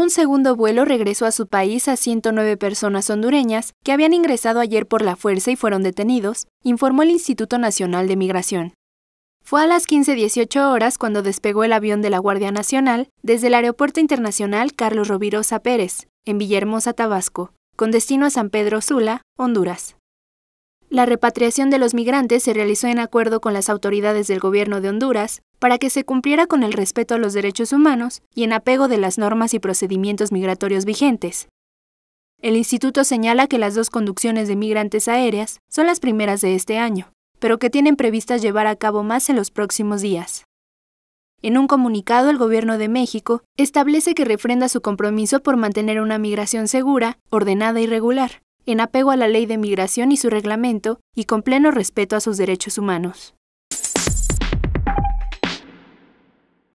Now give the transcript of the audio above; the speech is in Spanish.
Un segundo vuelo regresó a su país a 109 personas hondureñas que habían ingresado ayer por la fuerza y fueron detenidos, informó el Instituto Nacional de Migración. Fue a las 15.18 horas cuando despegó el avión de la Guardia Nacional desde el Aeropuerto Internacional Carlos Rovirosa Pérez, en Villahermosa, Tabasco, con destino a San Pedro Sula, Honduras. La repatriación de los migrantes se realizó en acuerdo con las autoridades del gobierno de Honduras, para que se cumpliera con el respeto a los derechos humanos y en apego de las normas y procedimientos migratorios vigentes. El instituto señala que las dos conducciones de migrantes aéreas son las primeras de este año, pero que tienen previstas llevar a cabo más en los próximos días. En un comunicado, el Gobierno de México establece que refrenda su compromiso por mantener una migración segura, ordenada y regular, en apego a la ley de migración y su reglamento, y con pleno respeto a sus derechos humanos.